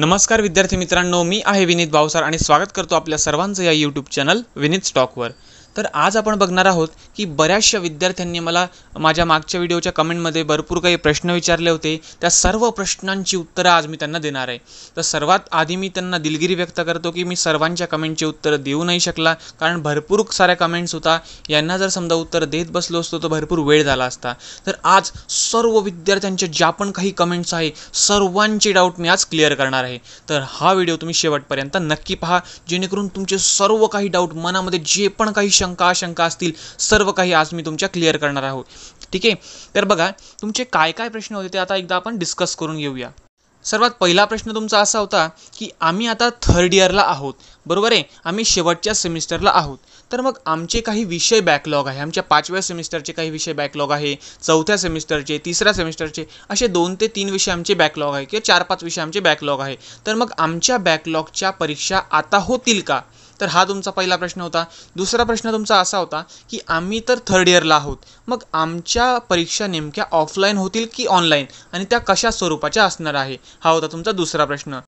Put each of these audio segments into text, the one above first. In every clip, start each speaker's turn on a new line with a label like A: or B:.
A: नमस्कार विद्यार्थी मित्रांनो मी आहे विनीत भावसार आणि स्वागत करतो आपल्या सर्वांचं या यूट्यूब चॅनल विनीत स्टॉकवर तर आज आपण बघणार आहोत की बऱ्याचशा विद्यार्थ्यांनी मला माझ्या मागच्या व्हिडिओच्या कमेंटमध्ये भरपूर काही प्रश्न विचारले होते त्या सर्व प्रश्नांची उत्तरं आज मी त्यांना देणार आहे तर सर्वात आधी मी त्यांना दिलगिरी व्यक्त करतो की मी सर्वांच्या कमेंटची उत्तरं देऊ नाही शकला कारण भरपूर साऱ्या कमेंट्स होता यांना जर समजा उत्तर देत बसलो असतो तर भरपूर वेळ झाला असता तर आज सर्व विद्यार्थ्यांच्या ज्या पण काही कमेंट्स आहे सर्वांचे डाऊट मी आज क्लिअर करणार आहे तर हा व्हिडिओ तुम्ही शेवटपर्यंत नक्की पहा जेणेकरून तुमचे सर्व काही डाऊट मनामध्ये जे पण काही शंका शंका शंका असतील सर्व काही आज मी तुमच्या क्लिअर करणार आहोत ठीक आहे तर बघा तुमचे काय काय प्रश्न होते ते आता एकदा आपण डिस्कस करून घेऊया सर्वात पहिला प्रश्न तुमचा असा होता की आम्ही आता थर्ड इयरला आहोत बरोबर आहे आम्ही शेवटच्या सेमिस्टरला आहोत तर मग आमचे काही विषय बॅकलॉग आहे आमच्या पाचव्या सेमिस्टरचे काही विषय बॅकलॉग आहे चौथ्या सेमिस्टरचे तिसऱ्या सेमिस्टरचे असे दोन ते तीन विषय आमचे बॅकलॉग आहे किंवा चार पाच विषय आमचे बॅकलॉग आहे तर मग आमच्या बॅकलॉगच्या परीक्षा आता होतील का तर हा तुमचा पहिला प्रश्न होता दुसरा प्रश्न तुमचा असा होता की आम्ही तर थर्ड इयरला आहोत मग आमच्या परीक्षा नेमक्या ऑफलाईन होतील की ऑनलाईन आणि त्या कशा स्वरूपाच्या असणार आहे हा होता तुमचा दुसरा प्रश्न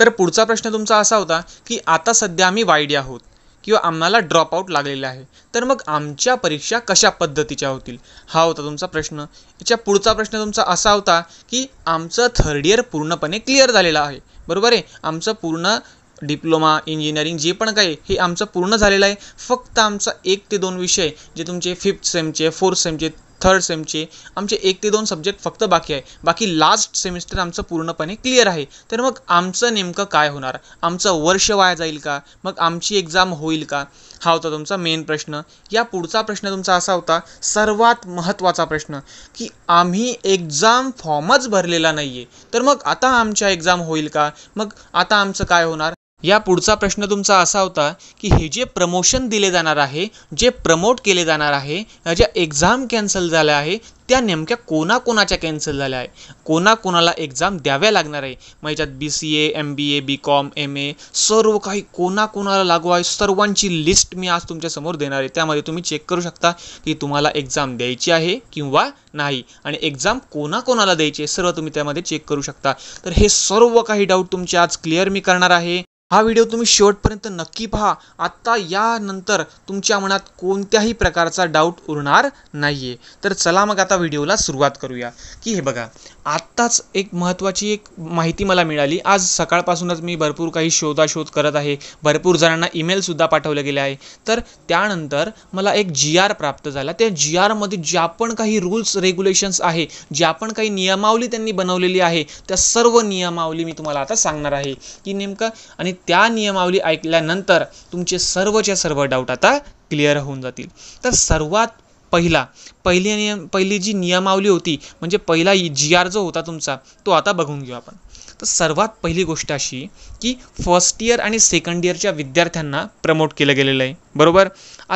A: तर पुढचा प्रश्न तुमचा असा होता की आता सध्या आम्ही वायडी आहोत किंवा आम्हाला ड्रॉपआउट लागलेला आहे तर मग आमच्या परीक्षा कशा पद्धतीच्या होतील हा होता तुमचा प्रश्न याच्या पुढचा प्रश्न तुमचा असा होता की आमचं थर्ड इयर पूर्णपणे क्लिअर झालेला आहे बरोबर आहे आमचं पूर्ण डिप्लोमा इंजिनिअरिंग जे पण काही हे आमचं पूर्ण झालेलं आहे फक्त आमचा एक ते दोन विषय जे तुमचे फिफ्थ सेमचे फोर्थ सेमचे थर्ड सेमचे आमचे एक ते दोन सब्जेक्ट फक्त बाकी आहे बाकी लास्ट सेमिस्टर आमचं पूर्णपणे क्लिअर आहे तर मग आमचं नेमकं काय होणार आमचं वर्ष वाया जाईल का मग आमची एक्झाम होईल का हा होता तुमचा मेन प्रश्न या पुढचा प्रश्न तुमचा असा होता सर्वात महत्त्वाचा प्रश्न की आम्ही एक्झाम फॉर्मच भरलेला नाही आहे तर मग आता आमच्या एक्झाम होईल का मग आता आमचं काय होणार या पुढचा प्रश्न तुमचा असा होता की हे जे प्रमोशन दिले जाणार आहे जे प्रमोट केले जाणार आहे ज्या एक्झाम कॅन्सल झाल्या आहे त्या नेमक्या कोणाकोणाच्या कॅन्सल झाल्या आहे कोणाकोणाला एक्झाम द्याव्या लागणार आहे मग याच्यात B C A M B A B com M A सर्व काही कोणाकोणाला लागू आहे सर्वांची लिस्ट मी आज तुमच्यासमोर देणार आहे त्यामध्ये तुम्ही चेक करू शकता की तुम्हाला एक्झाम द्यायची आहे किंवा नाही आणि एक्झाम कोणाकोणाला द्यायची आहे सर्व तुम्ही त्यामध्ये चेक करू शकता तर हे सर्व काही डाऊट तुमचे आज क्लिअर मी करणार आहे हा व्हिडिओ तुम्ही शेवटपर्यंत नक्की पहा आत्ता यानंतर तुमच्या मनात कोणत्याही प्रकारचा डाऊट उरणार नाही आहे तर चला मग आता व्हिडिओला सुरुवात करूया की हे बघा आत्ताच एक महत्त्वाची एक माहिती मला मिळाली आज सकाळपासूनच मी भरपूर काही शोधाशोध करत आहे भरपूर जणांना ईमेलसुद्धा पाठवले गेले आहे तर त्यानंतर मला एक जी आर प्राप्त झाला त्या जी आरमध्ये ज्या पण काही रूल्स रेग्युलेशन्स आहे ज्या पण काही नियमावली त्यांनी बनवलेली आहे त्या सर्व नियमावली मी तुम्हाला आता सांगणार आहे की नेमकं आणि त्या नियमावली ऐकल्यानंतर तुमचे सर्वच्या सर्व डाऊट आता क्लिअर होऊन जातील तर सर्वात पहिला पहिली नियम पहिली जी नियमावली होती म्हणजे पहिला जी आर जो होता तुमचा तो आता बघून घेऊ आपण तर सर्वात पहिली गोष्ट अशी की फर्स्ट इयर आणि सेकंड इयरच्या विद्यार्थ्यांना प्रमोट केलं गेलेलं आहे बरोबर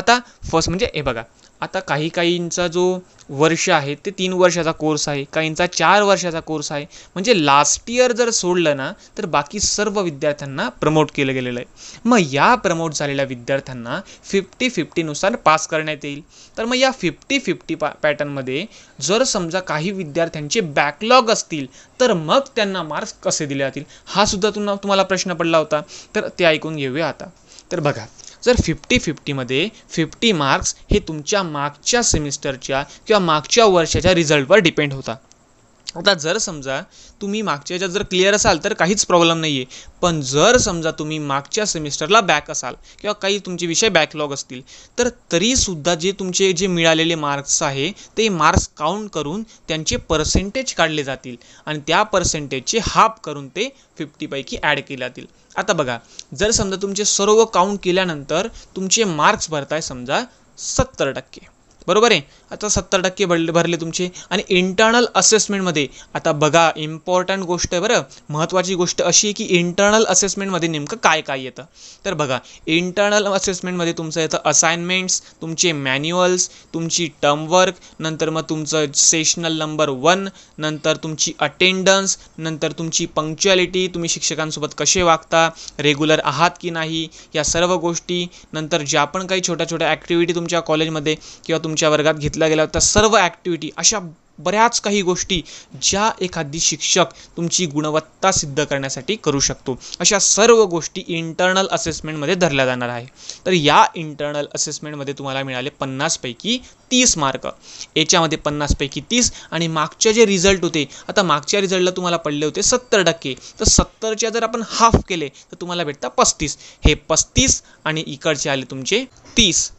A: आता फर्स्ट म्हणजे हे बघा आता काही काहींचा जो वर्ष आहे ते तीन वर्षाचा कोर्स आहे काहींचा चार वर्षाचा कोर्स आहे म्हणजे लास्ट इयर जर सोडलं ना तर बाकी सर्व विद्यार्थ्यांना प्रमोट केलं गेलेलं आहे मग या प्रमोट झालेल्या विद्यार्थ्यांना फिफ्टी फिफ्टीनुसार पास करण्यात येईल तर मग या फिफ्टी फिफ्टी पा पॅटर्नमध्ये जर समजा काही विद्यार्थ्यांचे बॅकलॉग असतील तर मग त्यांना मार्क्स कसे दिले जातील हा सुद्धा तुम्हाला तुम्हाला प्रश्न पडला होता तर ते ऐकून घेऊया आता तर बघा जर फिफ्टी फिफ्टीमध्ये फिफ्टी मार्क्स हे तुमच्या मागच्या सेमिस्टरच्या किंवा मागच्या वर्षाच्या रिझल्टवर डिपेंड होता आता जर समजा तुम्ही मागच्या याच्यात जर क्लिअर असाल तर काहीच प्रॉब्लेम नाही आहे पण जर समजा तुम्ही मागच्या सेमिस्टरला बॅक असाल किंवा काही तुमचे विषय बॅकलॉग असतील तर तरीसुद्धा जे तुमचे जे मिळालेले मार्क्स आहे ते मार्क्स काउंट करून त्यांचे पर्सेंटेज काढले जातील आणि त्या पर्सेंटेजचे हाफ करून ते फिफ्टीपैकी ॲड केले जातील आता बघा जर समजा तुमचे सर्व काउंट केल्यानंतर तुमचे मार्क्स भरताय समजा सत्तर टक्के बरोबर आहे आता सत्तर टक्के भरले भरले तुमचे आणि इंटर्नल असेसमेंटमध्ये आता बघा इम्पॉर्टंट गोष्ट आहे बरं महत्त्वाची गोष्ट अशी आहे की इंटर्नल असेसमेंटमध्ये नेमकं काय काय येतं तर बघा इंटर्नल असेसमेंटमध्ये तुमचं येतं असाइनमेंट्स तुमचे मॅन्युअल्स तुमची टर्मवर्क नंतर मग तुमचं सेशनल नंबर वन नंतर तुमची अटेंडन्स नंतर तुमची पंक्च्युअलिटी तुम्ही शिक्षकांसोबत कसे वागता रेग्युलर आहात की नाही या सर्व गोष्टी नंतर ज्या पण काही छोट्या छोट्या ॲक्टिव्हिटी तुमच्या कॉलेजमध्ये किंवा तुम तुमच्या वर्गात घेतला गेला होता सर्व ॲक्टिव्हिटी अशा बऱ्याच काही गोष्टी ज्या एखादी शिक्षक तुमची गुणवत्ता सिद्ध करण्यासाठी करू शकतो अशा सर्व गोष्टी इंटरनल असेसमेंटमध्ये धरल्या जाणार आहे तर या इंटरनल असेसमेंटमध्ये तुम्हाला मिळाले पन्नासपैकी तीस मार्क याच्यामध्ये पन्नासपैकी तीस आणि मागचे जे रिझल्ट होते आता मागच्या रिझल्टला तुम्हाला पडले होते सत्तर टक्के तर सत्तरच्या जर आपण हाफ केले तर तुम्हाला भेटता पस्तीस हे पस्तीस आणि इकडचे आले तुमचे तीस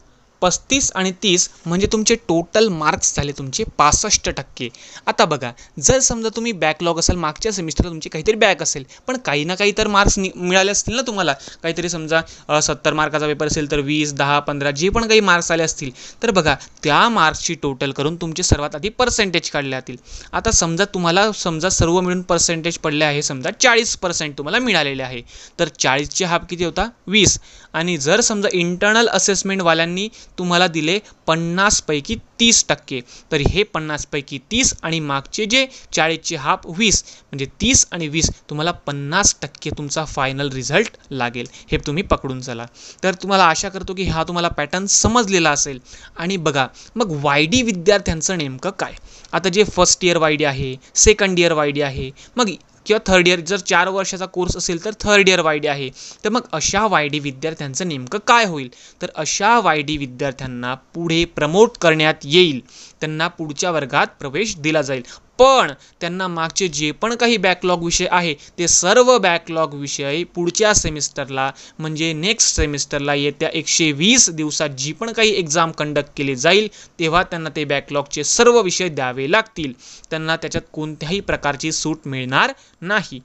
A: पस्तीस आणि तीस म्हणजे तुमचे टोटल मार्क्स झाले तुमचे पासष्ट टक्के आता बघा जर समजा तुम्ही बॅकलॉग असाल मागच्या सेमिस्टरला तुमची काहीतरी बॅक असेल पण काही ना काही तर मार्क्स नि मिळाले असतील ना तुम्हाला काहीतरी समजा सत्तर मार्काचा पेपर असेल तर वीस दहा पंधरा जे पण काही मार्क्स आले असतील तर बघा त्या मार्क्सची टोटल करून तुमचे सर्वात आधी पर्सेंटेज काढले जातील आता समजा तुम्हाला समजा सर्व मिळून पर्सेंटेज पडले आहे समजा चाळीस पर्सेंट तुम्हाला मिळालेले आहे तर चाळीसचे हाफ किती होता वीस आणि जर समजा इंटरनल असेसमेंटवाल्यांनी तुम्हाला दिले पन्नासपैकी तीस टक्के तर हे पन्नासपैकी तीस आणि मागचे जे चाळीसचे हाफ वीस म्हणजे तीस आणि वीस तुम्हाला पन्नास टक्के तुमचा फायनल रिझल्ट लागेल हे तुम्ही पकडून चला तर तुम्हाला आशा करतो की हा तुम्हाला पॅटर्न समजलेला असेल आणि बघा मग वाय डी विद्यार्थ्यांचं नेमकं काय आता जे फर्स्ट इयर वाय डी आहे सेकंड इयर वाय डी आहे मग किंवा थर्ड इयर जर चार वर्षाचा कोर्स असेल तर थर्ड इयर वाय डी आहे तर मग अशा वाय डी विद्यार्थ्यांचं नेमकं काय होईल तर अशा वाय डी विद्यार्थ्यांना पुढे प्रमोट करण्यात येईल त्यांना पुढच्या वर्गात प्रवेश दिला जाईल पण त्यांना मागचे जे पण काही बॅकलॉग विषय आहे ते सर्व बॅकलॉग विषय पुढच्या सेमिस्टरला म्हणजे नेक्स्ट सेमिस्टरला येत्या एकशे वीस दिवसात जी पण काही एक्झाम कंडक्ट केली जाईल तेव्हा त्यांना ते बॅकलॉगचे सर्व विषय द्यावे लागतील त्यांना त्याच्यात कोणत्याही प्रकारची सूट मिळणार नाही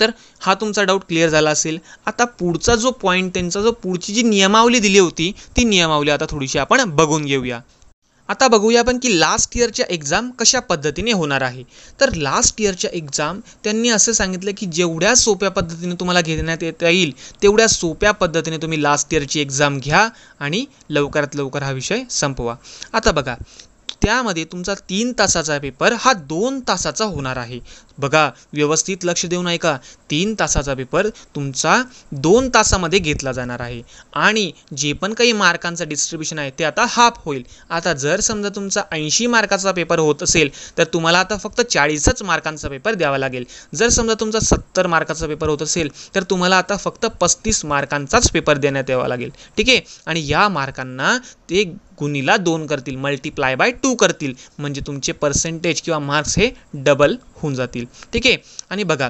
A: तर हा तुमचा डाऊट क्लिअर झाला असेल आता पुढचा जो पॉईंट त्यांचा जो पुढची जी नियमावली दिली होती ती नियमावली आता थोडीशी आपण बघून घेऊया आता बघूया आपण की लास्ट इयरच्या एक्झाम कशा पद्धतीने होणार आहे तर लास्ट इयरच्या एक्झाम त्यांनी असं सांगितलं की जेवढ्या सोप्या पद्धतीने तुम्हाला घेण्यात येता येईल तेवढ्या सोप्या पद्धतीने तुम्ही लास्ट इयरची एक्झाम घ्या आणि लवकरात लवकर हा विषय संपवा आता बघा त्यामध्ये तुमचा तीन तासाचा पेपर हा दोन तासाचा होणार आहे बघा व्यवस्थित लक्ष देऊन ऐका तीन तासाचा पेपर तुमचा दोन तासामध्ये घेतला जाणार आहे आणि जे पण काही मार्कांचं डिस्ट्रीब्युशन आहे ते आता हाफ होईल आता जर समजा तुमचा ऐंशी मार्काचा पेपर होत असेल तर तुम्हाला आता फक्त चाळीसच मार्कांचा पेपर द्यावा लागेल जर समजा तुमचा सत्तर मार्काचा पेपर होत असेल तर तुम्हाला आता फक्त पस्तीस मार्कांचाच पेपर देण्यात यावा लागेल ठीक आहे आणि या मार्कांना ते गुणीला दोन करतील मल्टिप्लाय बाय टू करतील म्हणजे तुमचे पर्सेंटेज किंवा मार्क्स हे डबल होऊन जातील ठीक आहे आणि बघा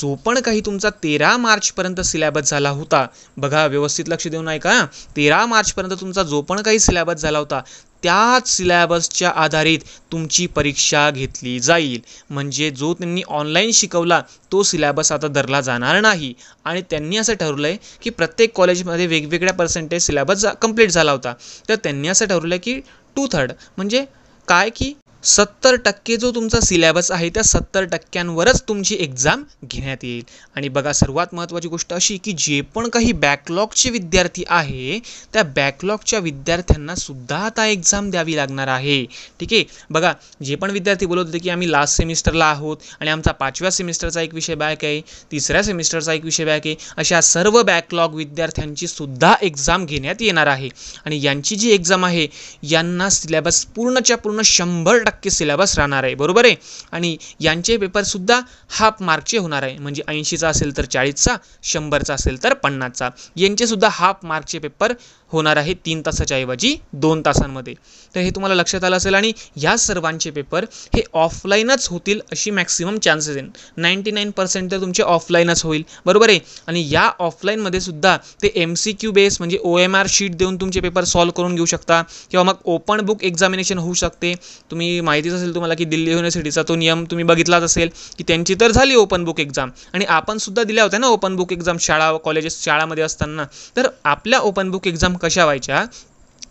A: जो पण काही तुमचा तेरा मार्चपर्यंत सिलॅबस झाला होता बघा व्यवस्थित लक्ष देऊन ऐका तेरा मार्चपर्यंत तुमचा जो पण काही सिलेबस झाला होता त्याच सिलॅबसच्या आधारित तुमची परीक्षा घेतली जाईल म्हणजे जो त्यांनी ऑनलाईन शिकवला तो सिलॅबस आता धरला जाणार नाही आणि त्यांनी असं ठरवलं आहे की प्रत्येक कॉलेजमध्ये वेगवेगळ्या पर्सेंटेज सिलेबस कंप्लीट झाला होता तर त्यांनी असं ठरवलं की टू थर्ड म्हणजे काय की सत्तर टक्के जो तुमचा सिलॅबस आहे त्या सत्तर टक्क्यांवरच तुमची एक्झाम घेण्यात येईल आणि बघा सर्वात महत्त्वाची गोष्ट अशी की जे पण काही बॅकलॉगचे विद्यार्थी आहे त्या बॅकलॉगच्या विद्यार्थ्यांना सुद्धा आता एक्झाम द्यावी लागणार आहे ठीक आहे बघा जे पण विद्यार्थी बोलत होते की आम्ही लास्ट सेमिस्टरला आहोत आणि आमचा पाचव्या सेमिस्टरचा एक विषय बॅक आहे तिसऱ्या सेमिस्टरचा एक विषय बॅक आहे अशा सर्व बॅकलॉग विद्यार्थ्यांची सुद्धा एक्झाम घेण्यात येणार आहे आणि यांची जी एक्झाम आहे यांना सिलॅबस पूर्णच्या पूर्ण शंभर टक्के सिलेबस राहणार आहे बरोबर आहे आणि यांचे पेपरसुद्धा हाफ मार्कचे होणार आहे म्हणजे ऐंशीचा असेल तर चाळीसचा शंभरचा असेल तर पन्नासचा सुद्धा हाफ मार्कचे पेपर होणार आहे तीन तासाच्या ऐवजी दोन तासांमध्ये तर हे तुम्हाला लक्षात आलं असेल आणि ह्या सर्वांचे पेपर हे ऑफलाईनच होतील अशी मॅक्सिमम चान्सेस आहेत नाईन्टी नाईन पर्सेंट तर तुमचे ऑफलाईनच होईल बरोबर आहे आणि या ऑफलाईनमध्ये सुद्धा ते एम सी क्यू बेस म्हणजे ओ एम आर शीट देऊन तुमचे पेपर सॉल्व्ह करून घेऊ शकता किंवा मग ओपन बुक एक्झामिनेशन होऊ शकते तुम्ही माहितीच असेल तुम्हाला की दिल्ली युनिव्हर्सिटीचा तो नियम तुम्ही बघितलाच असेल की त्यांची तर झाली ओपन बुक एक्झाम आणि आपण सुद्धा दिल्या होत्या ना ओपन बुक एक्झाम शाळा कॉलेजेस शाळामध्ये असताना तर आपल्या ओपन बुक एक्झाम कशा व्हायच्या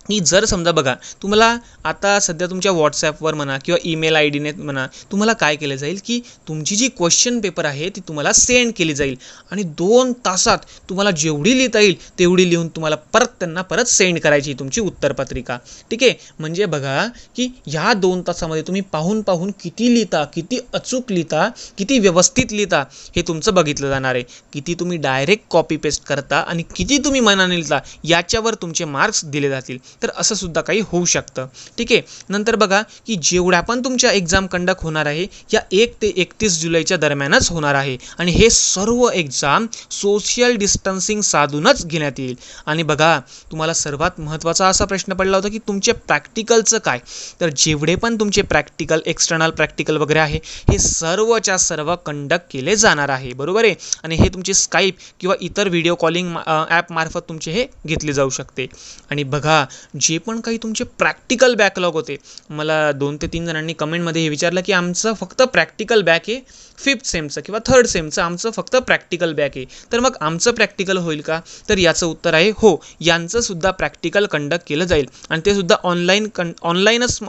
A: की जर समजा बघा तुम्हाला आता सध्या तुमच्या व्हॉट्सॲपवर म्हणा किंवा ईमेल आय डीने म्हणा तुम्हाला काय केलं जाईल की तुमची जी क्वेश्चन पेपर आहे ती तुम्हाला सेंड केली जाईल आणि दोन तासात तुम्हाला जेवढी लिहिता येईल तेवढी लिहून तुम्हाला परत त्यांना परत सेंड करायची तुमची उत्तरपत्रिका ठीक आहे म्हणजे बघा की ह्या दोन तासामध्ये तुम्ही पाहून पाहून किती लिहिता किती अचूक लिहिता किती व्यवस्थित लिहिता हे तुमचं बघितलं जाणार आहे किती तुम्ही डायरेक्ट कॉपी पेस्ट करता आणि किती तुम्ही मनाने लिहिता याच्यावर तुमचे मार्क्स दिले जातील तर असं सुद्धा काही होऊ शकतं ठीक आहे नंतर बघा की जेवढ्या पण तुमच्या एक्झाम कंडक्ट होणार आहे या एक ते एकतीस जुलैच्या दरम्यानच होणार आहे आणि हे सर्व एक्झाम सोशल डिस्टन्सिंग साधूनच घेण्यात येईल आणि बघा तुम्हाला सर्वात महत्त्वाचा असा प्रश्न पडला होता की तुमचे प्रॅक्टिकलचं काय तर जेवढे पण तुमचे प्रॅक्टिकल एक्सटर्नल प्रॅक्टिकल वगैरे आहे हे सर्वच्या सर्व कंडक्ट केले जाणार आहे बरोबर आहे आणि हे तुमचे स्काईप किंवा इतर व्हिडिओ कॉलिंग ॲपमार्फत तुमचे हे घेतले जाऊ शकते आणि बघा जे पण काही तुमचे प्रॅक्टिकल बॅकलॉग होते मला दोन ते तीन जणांनी कमेंटमध्ये हे विचारलं की आमचं फक्त प्रॅक्टिकल बॅक आहे फिफ्थ सेमचं किंवा थर्ड सेमचं आमचं फक्त प्रॅक्टिकल बॅक आहे तर मग आमचं प्रॅक्टिकल होईल का तर याचं उत्तर आहे हो यांचंसुद्धा प्रॅक्टिकल कंडक्ट केलं जाईल आणि ते सुद्धा ऑनलाईन कं ऑनलाईनच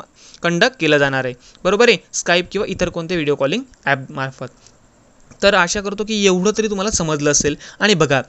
A: कंडक्ट केलं जाणार आहे बरोबर आहे स्काईप किंवा इतर कोणते व्हिडिओ कॉलिंग ॲपमार्फत तर आशा करतो की एवढं तरी तुम्हाला समजलं असेल आणि बघा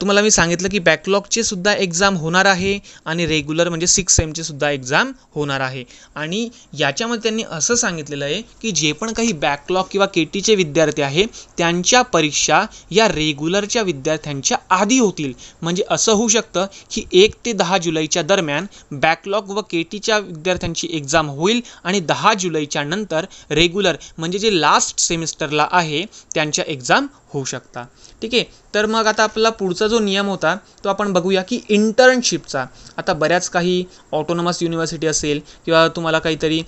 A: तुम्हाला मी सांगितलं की बॅकलॉगचे सुद्धा एक्झाम होणार आहे आणि रेग्युलर म्हणजे सिक्स सेमचे सुद्धा एक्झाम होणार आहे आणि याच्यामध्ये त्यांनी असं सांगितलेलं आहे की जे पण काही बॅकलॉग किंवा के टीचे विद्यार्थी आहे त्यांच्या परीक्षा या रेग्युलरच्या विद्यार्थ्यांच्या आधी होतील म्हणजे असं होऊ शकतं की एक ते दहा जुलैच्या दरम्यान बॅकलॉग व के टीच्या विद्यार्थ्यांची एक्झाम होईल आणि दहा जुलैच्या नंतर रेग्युलर म्हणजे जे लास्ट सेमिस्टरला आहे त्यांच्या एक्झाम होऊ शकता ठीक आहे तर मग आता आपला पुढचा जो नियम होता तो आपण बघूया की इंटर्नशिपचा आता बऱ्याच काही ऑटोनॉमस युनिव्हर्सिटी असेल किंवा तुम्हाला काहीतरी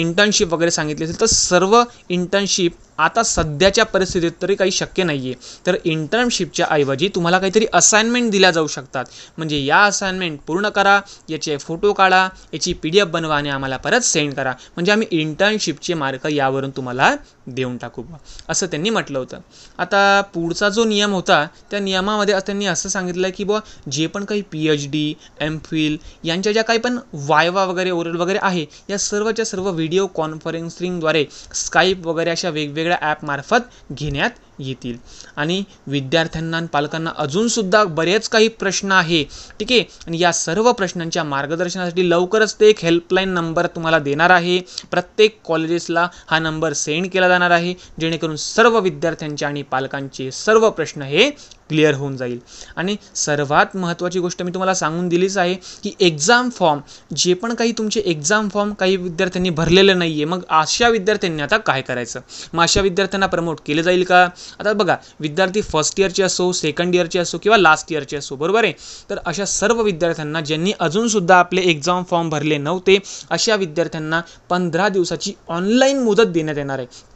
A: इंटर्नशिप वगैरे सांगितली असेल तर सर्व इंटर्नशिप आता सध्याच्या परिस्थितीत तरी काही शक्य नाही आहे तर इंटर्नशिपच्या ऐवजी तुम्हाला काहीतरी असाइनमेंट दिल्या जाऊ शकतात म्हणजे या असाइनमेंट पूर्ण करा याचे फोटो काढा याची पी डी एफ बनवा आणि आम्हाला परत सेंड करा म्हणजे आम्ही इंटर्नशिपचे मार्क यावरून तुम्हाला देऊन टाकू असं त्यांनी म्हटलं होतं आता पुढचा जो नियम होता त्या नियमामध्ये त्यांनी असं सांगितलं की बुवा जे पण काही P H D M phil यांच्या ज्या काही पण वायवा वगैरे ओरल वगैरे आहे या सर्वच्या सर्व व्हिडिओ कॉन्फरन्सिंगद्वारे स्काईप वगैरे अशा वेगवेगळ्या वेगवेगळ्या ॲपमार्फत घेण्यात येतील आणि विद्यार्थ्यांना आणि पालकांना अजूनसुद्धा बरेच काही प्रश्न आहे ठीक आहे आणि या सर्व प्रश्नांच्या मार्गदर्शनासाठी लवकरच ते एक हेल्पलाईन नंबर तुम्हाला देणार आहे प्रत्येक कॉलेजेसला हा नंबर सेंड केला जाणार आहे जेणेकरून सर्व विद्यार्थ्यांचे आणि पालकांचे सर्व प्रश्न हे क्लिअर होऊन जाईल आणि सर्वात महत्त्वाची गोष्ट मी तुम्हाला सांगून दिलीच आहे की एक्झाम फॉर्म जे पण काही तुमचे एक्झाम फॉर्म काही विद्यार्थ्यांनी भरलेले नाही आहे मग अशा विद्यार्थ्यांनी आता काय करायचं मग अशा विद्यार्थ्यांना प्रमोट केलं जाईल का आता बघा विद्यार्थी फर्स्ट इयरचे असो सेकंड इयरचे असो किंवा लास्ट इयरचे असो बरोबर आहे तर अशा सर्व विद्यार्थ्यांना ज्यांनी अजूनसुद्धा आपले एक्झाम फॉर्म भरले नव्हते अशा विद्यार्थ्यांना पंधरा दिवसाची ऑनलाईन मुदत देण्यात येणार आहे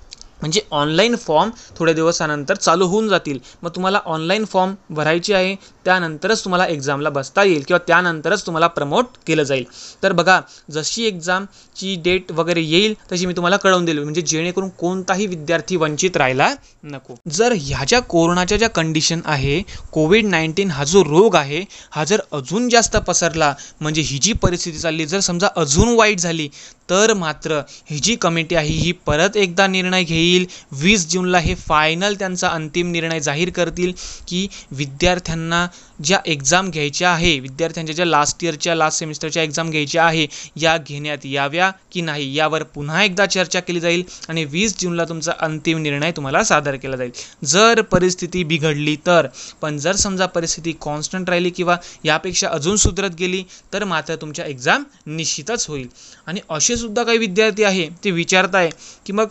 A: म्हणजे ऑनलाईन फॉर्म थोड्या दिवसानंतर चालू होऊन जातील मग तुम्हाला ऑनलाईन फॉर्म भरायचे आहे त्यानंतरच तुम्हाला एक्झामला बसता येईल किंवा त्यानंतरच तुम्हाला प्रमोट केलं जाईल तर बघा जशी एक्झामची डेट वगैरे येईल तशी मी तुम्हाला कळवून देईल म्हणजे जेणेकरून कोणताही विद्यार्थी वंचित राहायला नको जर ह्या ज्या कोरोनाच्या ज्या कंडिशन आहे कोविड नाईन्टीन हा जो रोग आहे हा जर अजून जास्त पसरला म्हणजे ही जी परिस्थिती चालली जर समजा अजून वाईट झाली तर मात्र ही जी कमिटी आहे ही परत एकदा निर्णय घेईल वीस जूनला हे फायनल त्यांचा अंतिम निर्णय जाहीर करतील की विद्यार्थ्यांना ज्या एक्झाम घ्यायच्या आहे विद्यार्थ्यांच्या ज्या लास्ट इयरच्या लास्ट सेमिस्टरच्या एक्झाम घ्यायच्या आहे या घेण्यात याव्या की नाही यावर पुन्हा एकदा चर्चा केली जाईल आणि वीस जूनला तुमचा अंतिम निर्णय तुम्हाला सादर केला जाईल जर परिस्थिती बिघडली तर पण जर समजा परिस्थिती कॉन्स्टंट राहिली किंवा यापेक्षा अजून सुधरत गेली तर मात्र तुमच्या एक्झाम निश्चितच होईल आणि असे सुद्धा काही विद्यार्थी आहे ते विचारताय की मग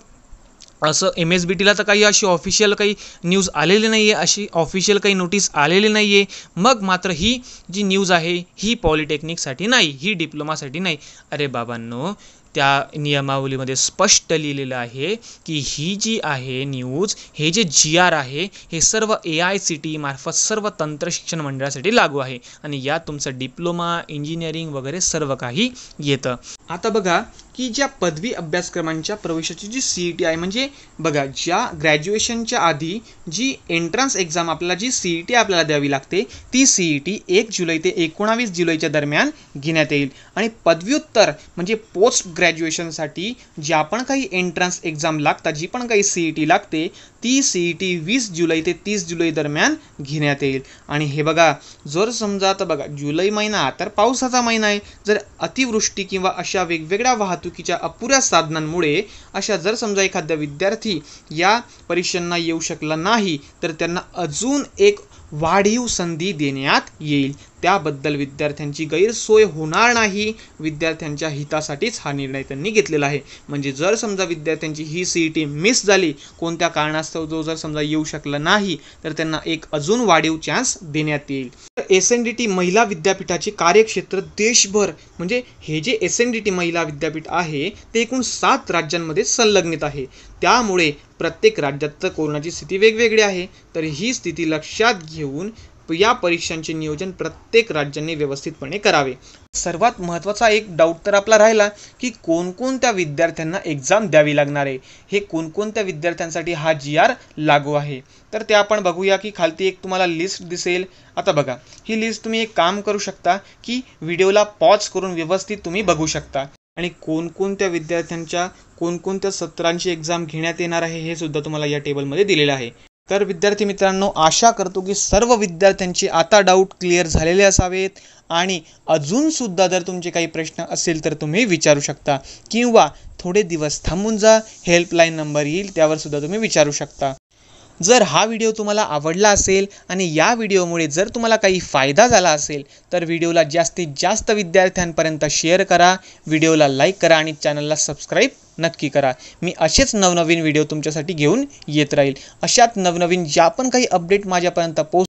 A: असं एम एस बी टीला तर काही अशी ऑफिशियल काही न्यूज आलेली नाही आहे अशी ऑफिशियल काही नोटीस आलेली नाही आहे मग मात्र ही जी न्यूज आहे ही पॉलिटेक्निकसाठी नाही ही डिप्लोमासाठी नाही अरे बाबांनो त्या नियमावलीमध्ये स्पष्ट लिहिलेलं आहे की ही जी आहे न्यूज हे जे जी आर आहे हे सर्व ए आय सी टी मार्फत सर्व तंत्र शिक्षण मंडळासाठी लागू आहे आणि यात तुमचं डिप्लोमा इंजिनिअरिंग वगैरे सर्व काही येतं आता बघा की ज्या पदवी अभ्यासक्रमांच्या प्रवेशाची जी सी ई टी आहे म्हणजे बघा ज्या ग्रॅज्युएशनच्या आधी जी एंट्रन्स एक्झाम आपल्याला जी सी ई टी आपल्याला द्यावी लागते ती सी ई टी एक जुलै ते एकोणावीस जुलैच्या दरम्यान घेण्यात येईल आणि पदव्युत्तर म्हणजे पोस्ट ग्रॅज्युएशनसाठी ज्या पण काही एंट्रन्स एक्झाम लागतात जी पण काही सी ई टी लागते ती सी ई टी वीस जुलै ते तीस जुलै दरम्यान घेण्यात येईल आणि हे बघा जर समजा आता बघा जुलै महिना तर पावसाचा महिना आहे जर अतिवृष्टी किंवा अशा वेगवेगळ्या वाहतूक वाहतुकीच्या अपुऱ्या साधनांमुळे अशा जर समजा एखाद्या विद्यार्थी या परीक्षांना येऊ शकला नाही तर त्यांना अजून एक वाढीव संधी देण्यात येईल त्याबद्दल विद्यार्थ्यांची गैरसोय होणार नाही विद्यार्थ्यांच्या हितासाठीच हा निर्णय त्यांनी घेतलेला आहे म्हणजे जर समजा विद्यार्थ्यांची ही सी ई टी मिस झाली कोणत्या कारणास्तव जो जर समजा येऊ शकला नाही तर त्यांना एक अजून वाढीव चान्स देण्यात येईल तर एस एन डी टी महिला विद्यापीठाचे कार्यक्षेत्र देशभर म्हणजे हे जे एस एन डी टी महिला विद्यापीठ आहे ते एकूण सात राज्यांमध्ये संलग्नित आहे त्यामुळे प्रत्येक राज्यात तर कोरोनाची स्थिती वेगवेगळी आहे तर ही स्थिती लक्षात घेऊन या परीक्षांचे नियोजन प्रत्येक राज्यांनी व्यवस्थितपणे करावे सर्वात महत्त्वाचा एक डाऊट तर आपला राहिला की कोणकोणत्या विद्यार्थ्यांना एक्झाम द्यावी लागणार आहे हे कोणकोणत्या विद्यार्थ्यांसाठी हा जी आर लागू आहे तर ते आपण बघूया की खालती एक तुम्हाला लिस्ट दिसेल आता बघा ही लिस्ट तुम्ही एक काम करू शकता की व्हिडिओला पॉज करून व्यवस्थित तुम्ही बघू शकता आणि कोणकोणत्या विद्यार्थ्यांच्या कोणकोणत्या सत्रांची एक्झाम घेण्यात येणार आहे हे सुद्धा तुम्हाला या टेबलमध्ये दिलेलं आहे तर विद्यार्थी मित्रांनो आशा करतो की सर्व विद्यार्थ्यांचे आता डाऊट क्लिअर झालेले असावेत आणि अजूनसुद्धा जर तुमचे काही प्रश्न असेल तर तुम्ही विचारू शकता किंवा थोडे दिवस थांबून जा हेल्पलाईन नंबर येईल त्यावरसुद्धा तुम्ही विचारू शकता जर हा व्हिडिओ तुम्हाला आवडला असेल आणि या व्हिडिओमुळे जर तुम्हाला काही फायदा झाला असेल तर व्हिडिओला जास्तीत जास्त विद्यार्थ्यांपर्यंत शेअर करा व्हिडिओला लाईक करा आणि चॅनलला सबस्क्राईब नक्की करा मी असेच नवनवीन व्हिडिओ तुमच्यासाठी घेऊन येत राहील अशात नवनवीन ज्या पण काही अपडेट माझ्यापर्यंत पोच